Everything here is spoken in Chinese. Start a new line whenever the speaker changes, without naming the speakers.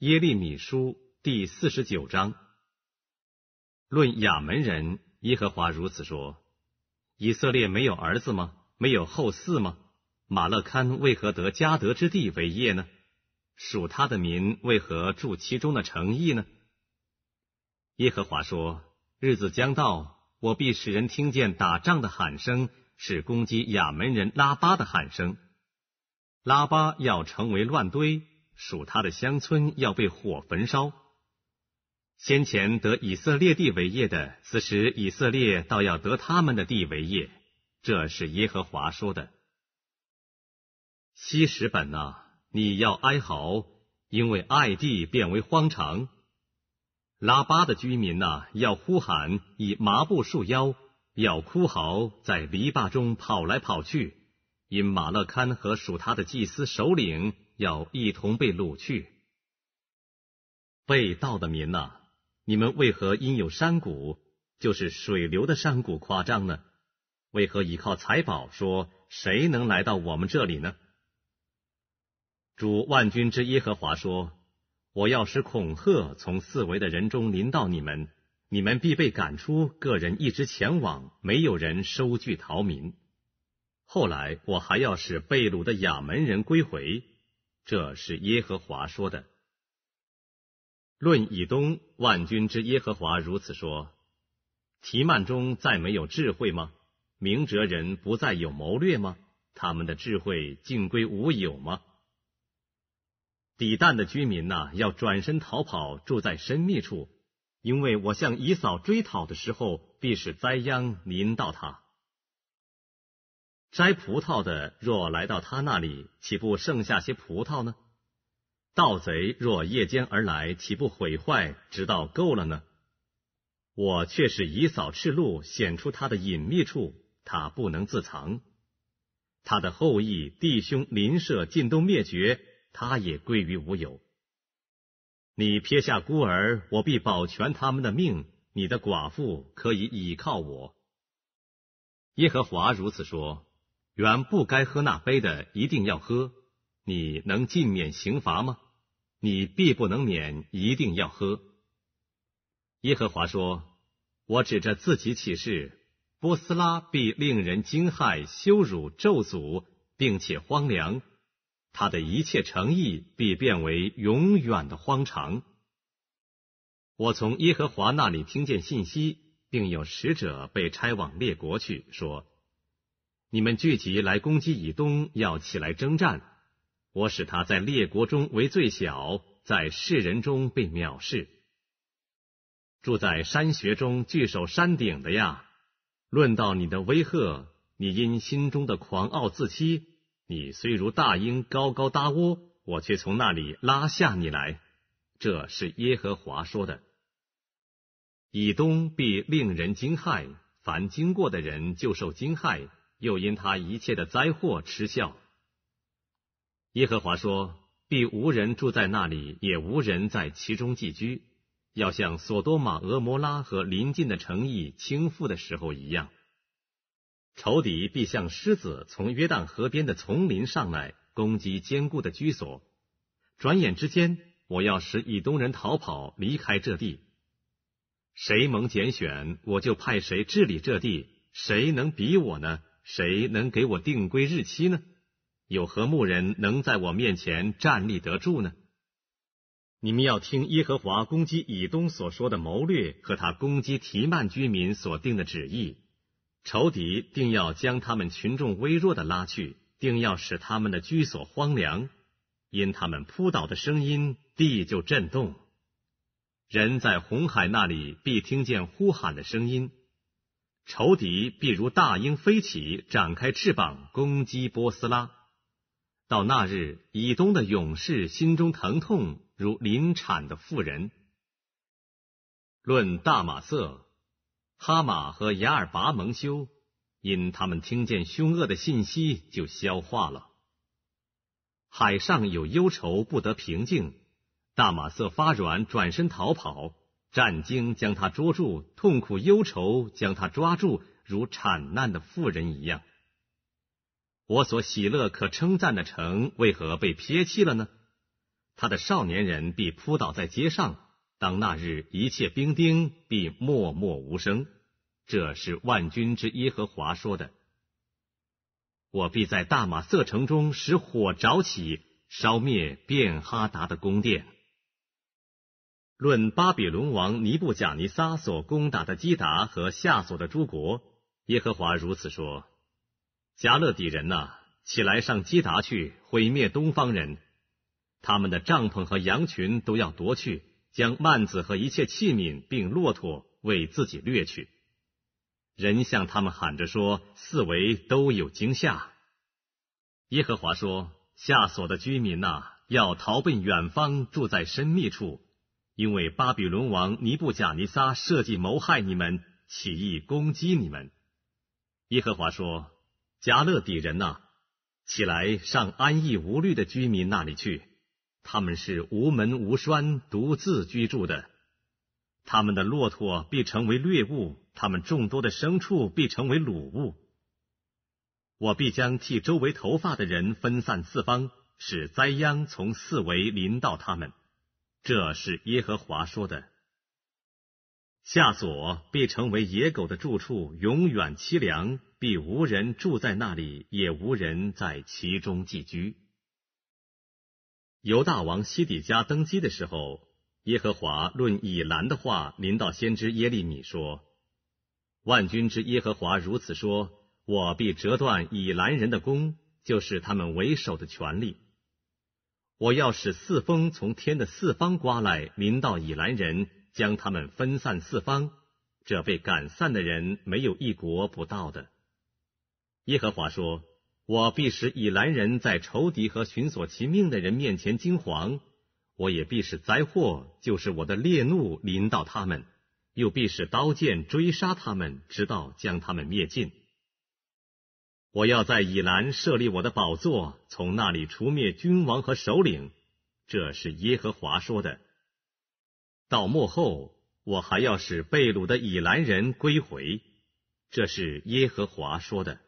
耶利米书第四十九章，论亚门人，耶和华如此说：以色列没有儿子吗？没有后嗣吗？马勒堪为何得迦德之地为业呢？属他的民为何住其中的诚意呢？耶和华说：日子将到，我必使人听见打仗的喊声，是攻击亚门人拉巴的喊声。拉巴要成为乱堆。属他的乡村要被火焚烧。先前得以色列地为业的，此时以色列倒要得他们的地为业，这是耶和华说的。西什本呐，你要哀嚎，因为爱地变为荒场；拉巴的居民呐，要呼喊，以麻布束腰，要哭嚎，在篱笆中跑来跑去，因马勒堪和属他的祭司首领。要一同被掳去，被盗的民呐！你们为何因有山谷，就是水流的山谷夸张呢？为何依靠财宝说谁能来到我们这里呢？主万军之耶和华说：“我要使恐吓从四围的人中临到你们，你们必被赶出，个人一直前往，没有人收据逃民。后来我还要使被掳的亚门人归回。”这是耶和华说的。论以东万军之耶和华如此说：提曼中再没有智慧吗？明哲人不再有谋略吗？他们的智慧尽归无有吗？底但的居民呐，要转身逃跑，住在深密处，因为我向以扫追讨的时候，必使灾殃临到他。摘葡萄的若来到他那里，岂不剩下些葡萄呢？盗贼若夜间而来，岂不毁坏直到够了呢？我却是以扫赤露显出他的隐秘处，他不能自藏。他的后裔弟兄邻舍尽都灭绝，他也归于无有。你撇下孤儿，我必保全他们的命；你的寡妇可以倚靠我。耶和华如此说。原不该喝那杯的，一定要喝。你能尽免刑罚吗？你必不能免，一定要喝。耶和华说：“我指着自己起誓，波斯拉必令人惊骇、羞辱、咒诅，并且荒凉；他的一切诚意必变为永远的荒长。”我从耶和华那里听见信息，并有使者被差往列国去说。你们聚集来攻击以东，要起来征战。我使他在列国中为最小，在世人中被藐视。住在山穴中，据守山顶的呀，论到你的威吓，你因心中的狂傲自欺。你虽如大鹰高高搭窝，我却从那里拉下你来。这是耶和华说的。以东必令人惊骇，凡经过的人就受惊骇。又因他一切的灾祸嗤笑。耶和华说：“必无人住在那里，也无人在其中寄居，要像索多玛、俄摩拉和邻近的城邑倾覆的时候一样。仇敌必像狮子从约旦河边的丛林上来攻击坚固的居所，转眼之间，我要使以东人逃跑离开这地。谁蒙拣选，我就派谁治理这地。谁能比我呢？”谁能给我定规日期呢？有何牧人能在我面前站立得住呢？你们要听耶和华攻击以东所说的谋略和他攻击提曼居民所定的旨意。仇敌定要将他们群众微弱的拉去，定要使他们的居所荒凉，因他们扑倒的声音，地就震动。人在红海那里必听见呼喊的声音。仇敌必如大鹰飞起，展开翅膀攻击波斯拉。到那日，以东的勇士心中疼痛如临产的妇人。论大马色、哈马和雅尔拔蒙修，因他们听见凶恶的信息就消化了。海上有忧愁不得平静，大马色发软，转身逃跑。战惊将他捉住，痛苦忧愁将他抓住，如产难的妇人一样。我所喜乐、可称赞的城，为何被撇弃了呢？他的少年人必扑倒在街上，当那日一切兵丁必默默无声。这是万军之耶和华说的。我必在大马色城中使火着起，烧灭便哈达的宫殿。论巴比伦王尼布甲尼撒所攻打的基达和夏所的诸国，耶和华如此说：“加勒底人呐，起来上基达去毁灭东方人，他们的帐篷和羊群都要夺去，将幔子和一切器皿并骆驼为自己掠去。人向他们喊着说：四围都有惊吓。耶和华说：夏所的居民呐，要逃奔远方，住在深密处。”因为巴比伦王尼布贾尼撒设计谋害你们，起义攻击你们。耶和华说：“加勒底人呐，起来上安逸无虑的居民那里去，他们是无门无栓、独自居住的。他们的骆驼必成为掠物，他们众多的牲畜必成为掳物。我必将替周围头发的人分散四方，使灾殃从四围临到他们。”这是耶和华说的：“夏佐必成为野狗的住处，永远凄凉，必无人住在那里，也无人在其中寄居。”犹大王西底家登基的时候，耶和华论以兰的话临到先知耶利米说：“万军之耶和华如此说：我必折断以兰人的弓，就是他们为首的权力。”我要使四风从天的四方刮来，临到以兰人，将他们分散四方。这被赶散的人没有一国不到的。耶和华说：“我必使以兰人在仇敌和寻索其命的人面前惊惶，我也必使灾祸，就是我的烈怒临到他们，又必使刀剑追杀他们，直到将他们灭尽。”我要在以兰设立我的宝座，从那里除灭君王和首领，这是耶和华说的。到末后，我还要使贝鲁的以兰人归回，这是耶和华说的。